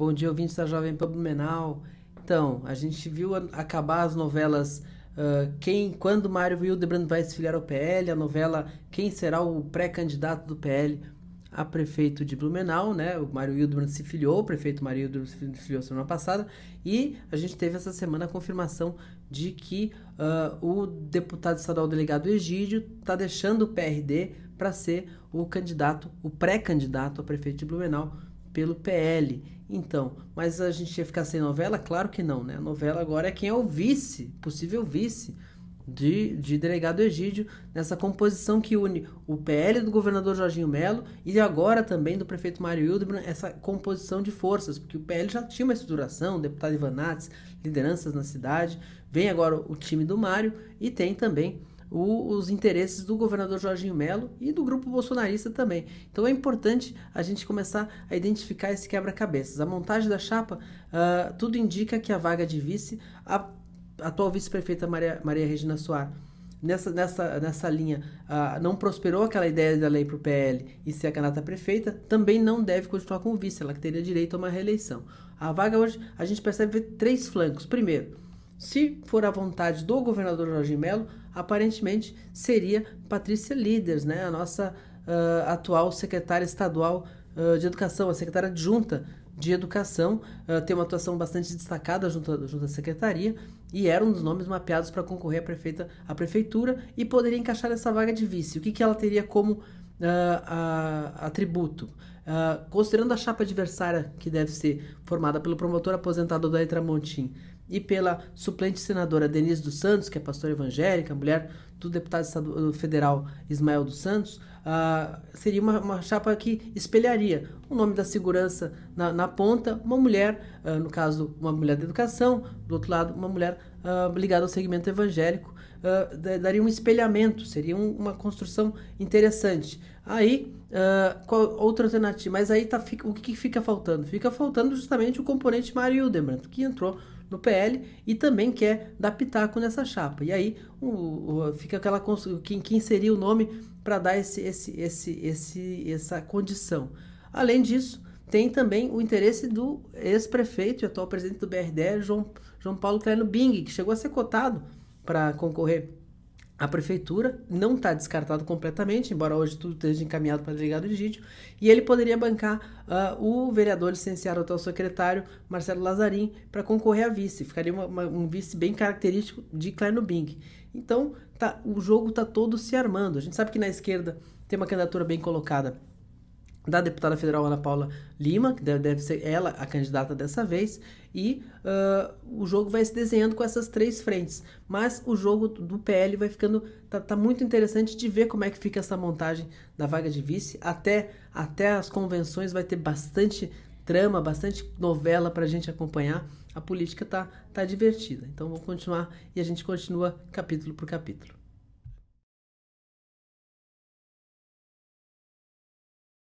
Bom dia, ouvintes da Jovem Pan Blumenau. Então, a gente viu acabar as novelas uh, Quem, Quando Mário Wildebrand vai se filiar ao PL, a novela Quem será o pré-candidato do PL a prefeito de Blumenau, né? O Mário Wildebrand se filiou, o prefeito Mário Wildebrand se filiou semana passada, e a gente teve essa semana a confirmação de que uh, o deputado estadual delegado Egídio está deixando o PRD para ser o candidato, o pré-candidato a prefeito de Blumenau pelo PL. Então, mas a gente ia ficar sem novela? Claro que não, né? A novela agora é quem é o vice, possível vice de, de delegado Egídio, nessa composição que une o PL do governador Jorginho Melo e agora também do prefeito Mário Hildebrand, essa composição de forças, porque o PL já tinha uma estruturação, deputado Ivanates, lideranças na cidade, vem agora o time do Mário e tem também o, os interesses do governador Jorginho Melo e do grupo bolsonarista também. Então é importante a gente começar a identificar esse quebra-cabeças. A montagem da chapa, uh, tudo indica que a vaga de vice, a atual vice-prefeita Maria, Maria Regina Soares, nessa, nessa, nessa linha uh, não prosperou aquela ideia da lei para o PL e ser a candidata prefeita, também não deve continuar como vice, ela teria direito a uma reeleição. A vaga hoje, a gente percebe três flancos. Primeiro, se for a vontade do governador Jorge Melo, aparentemente seria Patrícia Líderes, né? a nossa uh, atual secretária estadual uh, de educação, a secretária adjunta de educação, uh, tem uma atuação bastante destacada junto, junto à secretaria e era um dos nomes mapeados para concorrer à, prefeita, à prefeitura e poderia encaixar essa vaga de vice. O que, que ela teria como atributo? Uh, considerando a chapa adversária que deve ser formada pelo promotor aposentado Odair Tramontim e pela suplente senadora Denise dos Santos, que é pastora evangélica, mulher do deputado estadual, federal Ismael dos Santos, ah, seria uma, uma, chapa que espelharia o nome da segurança na, na ponta, uma mulher, ah, no caso, uma mulher da educação, do outro lado, uma mulher ah, ligada ao segmento evangélico. daria um espelhamento, seria um, uma construção interessante. Aí, qual, outra alternativa? Mas aí tá, fica, o que, que fica faltando? Fica faltando justamente o componente Mário Hildebrandt, que entrou no PL e também quer dar pitaco nessa chapa. E aí o, o, que ela que, que inseriu o nome para dar esse, esse, esse, esse, essa condição. Além disso, tem também o interesse do ex-prefeito e atual presidente do BRD, João, João Paulo Cleno Bing, que chegou a ser cotado para concorrer a prefeitura, não está descartado completamente, embora hoje tudo esteja encaminhado para o delegado Egídio, e ele poderia bancar uh, o vereador licenciado até o secretário Marcelo Lazarim para concorrer a vice, ficaria uma, uma, um vice bem característico de Kleino Bing. Então, tá, o jogo está todo se armando. A gente sabe que na esquerda tem uma candidatura bem colocada da deputada federal Ana Paula Lima, que deve, ser ela a candidata dessa vez, e uh, o jogo vai se desenhando com essas três frentes. Mas o jogo do PL vai ficando. Tá, tá, muito interessante de ver como é que fica essa montagem da vaga de vice. Até, até as convenções vai ter bastante trama, bastante novela para a gente acompanhar. A política tá, tá divertida. Então vamos continuar e a gente continua capítulo por capítulo.